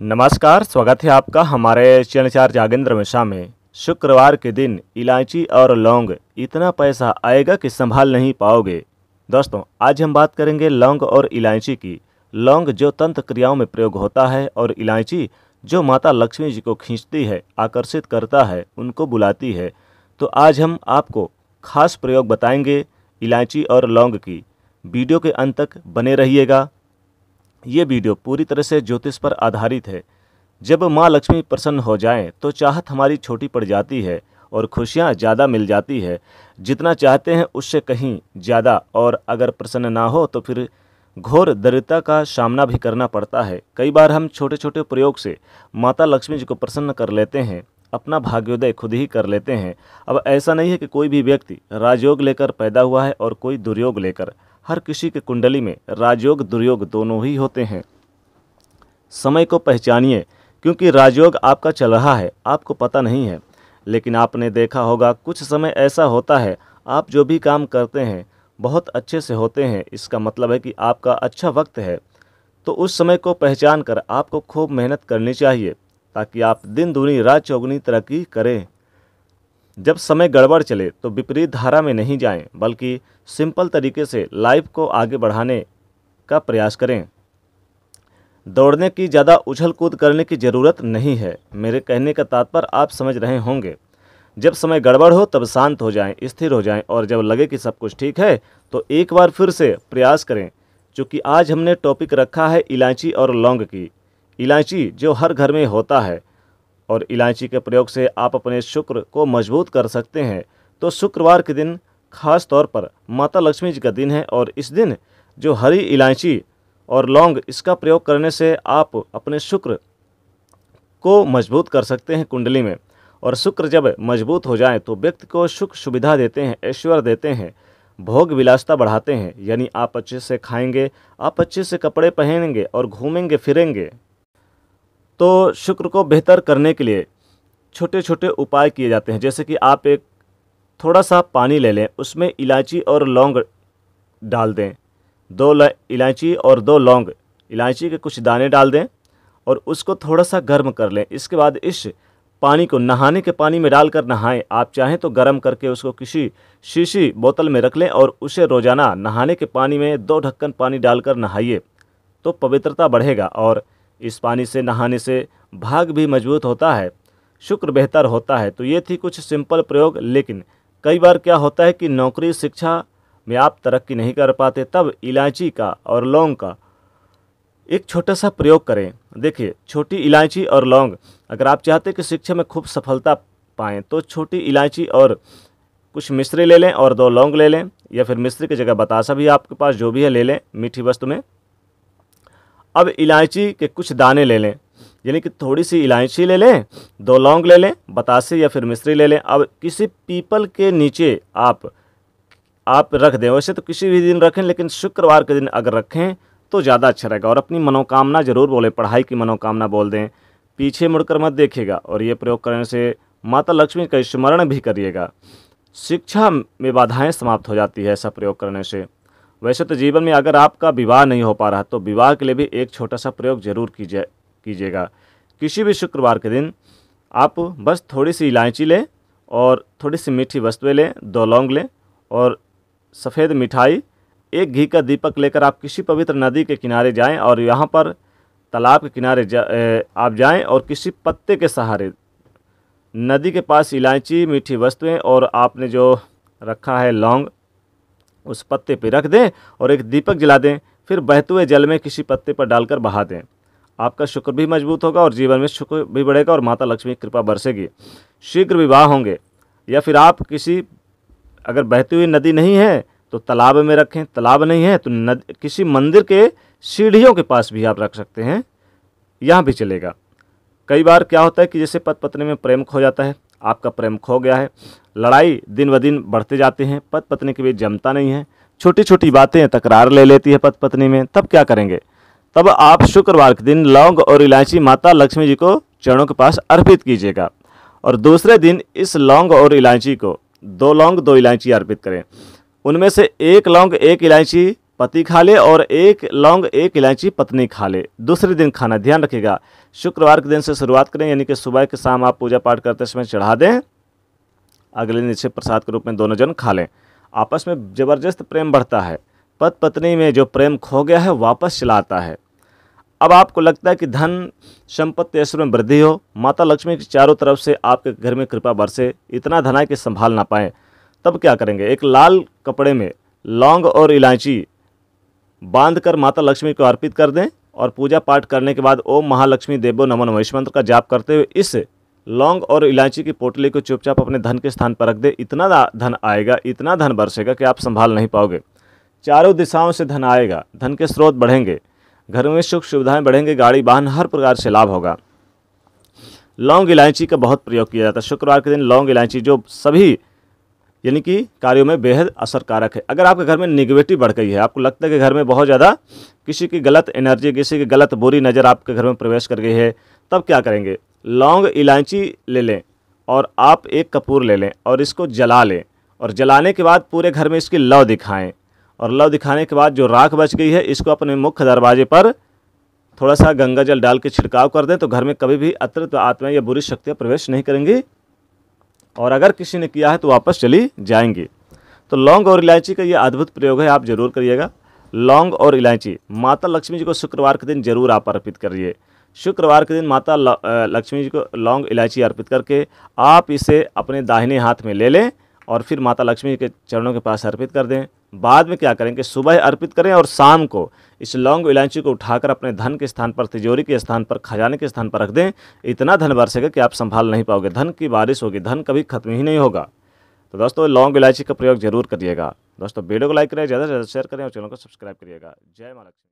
नमस्कार स्वागत है आपका हमारे चार जागेंद्र मिश्रा में शुक्रवार के दिन इलायची और लौंग इतना पैसा आएगा कि संभाल नहीं पाओगे दोस्तों आज हम बात करेंगे लौंग और इलायची की लौंग जो तंत्र क्रियाओं में प्रयोग होता है और इलायची जो माता लक्ष्मी जी को खींचती है आकर्षित करता है उनको बुलाती है तो आज हम आपको खास प्रयोग बताएंगे इलायची और लौंग की वीडियो के अंत तक बने रहिएगा ये वीडियो पूरी तरह से ज्योतिष पर आधारित है जब माँ लक्ष्मी प्रसन्न हो जाएं तो चाहत हमारी छोटी पड़ जाती है और खुशियाँ ज़्यादा मिल जाती है जितना चाहते हैं उससे कहीं ज़्यादा और अगर प्रसन्न ना हो तो फिर घोर दरिद्रता का सामना भी करना पड़ता है कई बार हम छोटे छोटे प्रयोग से माता लक्ष्मी जी को प्रसन्न कर लेते हैं अपना भाग्योदय खुद ही कर लेते हैं अब ऐसा नहीं है कि कोई भी व्यक्ति राजयोग लेकर पैदा हुआ है और कोई दुर्योग लेकर हर किसी के कुंडली में राजयोग दुर्योग दोनों ही होते हैं समय को पहचानिए क्योंकि राजयोग आपका चल रहा है आपको पता नहीं है लेकिन आपने देखा होगा कुछ समय ऐसा होता है आप जो भी काम करते हैं बहुत अच्छे से होते हैं इसका मतलब है कि आपका अच्छा वक्त है तो उस समय को पहचान कर आपको खूब मेहनत करनी चाहिए ताकि आप दिन दूनी रात चौगुनी तरक्की करें जब समय गड़बड़ चले तो विपरीत धारा में नहीं जाएं बल्कि सिंपल तरीके से लाइफ को आगे बढ़ाने का प्रयास करें दौड़ने की ज़्यादा उछल कूद करने की ज़रूरत नहीं है मेरे कहने का तात्पर्य आप समझ रहे होंगे जब समय गड़बड़ हो तब शांत हो जाएं स्थिर हो जाएं और जब लगे कि सब कुछ ठीक है तो एक बार फिर से प्रयास करें चूँकि आज हमने टॉपिक रखा है इलायची और लौंग की इलायची जो हर घर में होता है और इलायची के प्रयोग से आप अपने शुक्र को मजबूत कर सकते हैं तो शुक्रवार के दिन खास तौर पर माता लक्ष्मी जी का दिन है और इस दिन जो हरी इलायची और लौंग इसका प्रयोग करने से आप अपने शुक्र को मजबूत कर सकते हैं कुंडली में और शुक्र जब मजबूत हो जाए तो व्यक्ति को सुख सुविधा देते हैं ऐश्वर्य देते हैं भोग विलासता बढ़ाते हैं यानी आप अच्छे से खाएंगे आप अच्छे से कपड़े पहनेंगे और घूमेंगे फिरेंगे तो शुक्र को बेहतर करने के लिए छोटे छोटे उपाय किए जाते हैं जैसे कि आप एक थोड़ा सा पानी ले लें उसमें इलायची और लौंग डाल दें दो इलायची और दो लौंग इलायची के कुछ दाने डाल दें और उसको थोड़ा सा गर्म कर लें इसके बाद इस पानी को नहाने के पानी में डालकर नहाएं आप चाहें तो गर्म करके उसको किसी शीशी बोतल में रख लें और उसे रोज़ाना नहाने के पानी में दो ढक्कन पानी डालकर नहाइए तो पवित्रता बढ़ेगा और इस पानी से नहाने से भाग भी मजबूत होता है शुक्र बेहतर होता है तो ये थी कुछ सिंपल प्रयोग लेकिन कई बार क्या होता है कि नौकरी शिक्षा में आप तरक्की नहीं कर पाते तब इलायची का और लौंग का एक छोटा सा प्रयोग करें देखिए छोटी इलायची और लौंग अगर आप चाहते कि शिक्षा में खूब सफलता पाएँ तो छोटी इलायची और कुछ मिश्री ले लें और दो लौंग ले लें या फिर मिश्री की जगह बतासा भी आपके पास जो भी है ले लें मीठी वस्तु में अब इलायची के कुछ दाने ले लें यानी कि थोड़ी सी इलायची ले लें दो लौंग ले लें बतासे या फिर मिश्री ले लें अब किसी पीपल के नीचे आप आप रख दें वैसे तो किसी भी दिन रखें लेकिन शुक्रवार के दिन अगर रखें तो ज़्यादा अच्छा रहेगा और अपनी मनोकामना ज़रूर बोलें पढ़ाई की मनोकामना बोल दें पीछे मुड़कर मत देखिएगा और ये प्रयोग करने से माता लक्ष्मी का स्मरण भी करिएगा शिक्षा में बाधाएं समाप्त हो जाती है ऐसा प्रयोग करने से वैसे तो जीवन में अगर आपका विवाह नहीं हो पा रहा तो विवाह के लिए भी एक छोटा सा प्रयोग जरूर कीजिए कीजिएगा किसी भी शुक्रवार के दिन आप बस थोड़ी सी इलायची लें और थोड़ी सी मीठी वस्तुएँ लें दो लौंग लें और सफ़ेद मिठाई एक घी का दीपक लेकर आप किसी पवित्र नदी के किनारे जाएं और यहाँ पर तालाब के किनारे जा, आप जाएं और किसी पत्ते के सहारे नदी के पास इलायची मीठी वस्तुएं और आपने जो रखा है लौंग उस पत्ते पर रख दें और एक दीपक जला दें फिर बहते हुए जल में किसी पत्ते पर डालकर बहा दें आपका शुक्र भी मजबूत होगा और जीवन में शुक्र भी बढ़ेगा और माता लक्ष्मी की कृपा बरसेगी शीघ्र विवाह होंगे या फिर आप किसी अगर बहती हुई नदी नहीं है तो तालाब में रखें तालाब नहीं है तो नद किसी मंदिर के सीढ़ियों के पास भी आप रख सकते हैं यहाँ भी चलेगा कई बार क्या होता है कि जैसे पत पत्नी में प्रेम खो जाता है आपका प्रेम खो गया है लड़ाई दिन ब दिन बढ़ते जाते हैं पत पत्नी के बीच जमता नहीं है छोटी छोटी बातें तकरार ले लेती है पत पत्नी में तब क्या करेंगे तब आप शुक्रवार के दिन लौंग और इलायची माता लक्ष्मी जी को चरणों के पास अर्पित कीजिएगा और दूसरे दिन इस लौंग और इलायची को दो लौंग दो इलायची अर्पित करें उनमें से एक लौंग एक इलायची पति खा ले और एक लौंग एक इलायची पत्नी खा ले दूसरे दिन खाना ध्यान रखिएगा शुक्रवार के दिन से शुरुआत करें यानी कि सुबह के शाम आप पूजा पाठ करते समय चढ़ा दें अगले दिन इसे प्रसाद के रूप में दोनों जन खा लें आपस में ज़बरदस्त प्रेम बढ़ता है पत पत्नी में जो प्रेम खो गया है वापस चलाता है अब आपको लगता है कि धन संपत्ति ऐश्वर्य में वृद्धि हो माता लक्ष्मी की चारों तरफ से आपके घर में कृपा बरसे इतना धना कि संभाल ना पाए तब क्या करेंगे एक लाल कपड़े में लौंग और इलायची बांधकर माता लक्ष्मी को अर्पित कर दें और पूजा पाठ करने के बाद ओम महालक्ष्मी देवो नमन महेश मंत्र का जाप करते हुए इस लौंग और इलायची की पोटली को चुपचाप अपने धन के स्थान पर रख दें इतना धन आएगा इतना धन बरसेगा कि आप संभाल नहीं पाओगे चारों दिशाओं से धन आएगा धन के स्रोत बढ़ेंगे घर में सुख सुविधाएं बढ़ेंगे गाड़ी वाहन हर प्रकार से लाभ होगा लौंग इलायची का बहुत प्रयोग किया जाता है शुक्रवार के दिन लौंग इलायची जो सभी यानी कि कार्यों में बेहद असरकारक है अगर आपके घर में निगेटिव बढ़ गई है आपको लगता है कि घर में बहुत ज़्यादा किसी की गलत एनर्जी किसी की गलत बुरी नज़र आपके घर में प्रवेश कर गई है तब क्या करेंगे लौंग इलायची ले लें और आप एक कपूर ले लें और इसको जला लें और जलाने के बाद पूरे घर में इसकी लव दिखाएँ और लव दिखाने के बाद जो राख बच गई है इसको अपने मुख्य दरवाजे पर थोड़ा सा गंगा जल डाल के छिड़काव कर दें तो घर में कभी भी अतृत्व आत्मा या बुरी शक्तियाँ प्रवेश नहीं करेंगी और अगर किसी ने किया है तो वापस चली जाएंगी तो लौंग और इलायची का ये अद्भुत प्रयोग है आप जरूर करिएगा लौंग और इलायची माता लक्ष्मी जी को शुक्रवार के दिन जरूर आप अर्पित करिए शुक्रवार के दिन माता लक्ष्मी जी को लौंग इलायची अर्पित करके आप इसे अपने दाहिने हाथ में ले लें और फिर माता लक्ष्मी के चरणों के पास अर्पित कर दें बाद में क्या करें कि सुबह अर्पित करें और शाम को इस लौंग इलायची को उठाकर अपने धन के स्थान पर तिजोरी के स्थान पर खजाने के स्थान पर रख दें इतना धन बरसेगा कि आप संभाल नहीं पाओगे धन की बारिश होगी धन कभी खत्म ही नहीं होगा तो दोस्तों लौंग इलायची का प्रयोग जरूर करिएगा दोस्तों वीडियो को लाइक करें ज़्यादा से ज़्यादा शेयर करें और चैनल को सब्सक्राइब करिएगा जय मालक्ष्मी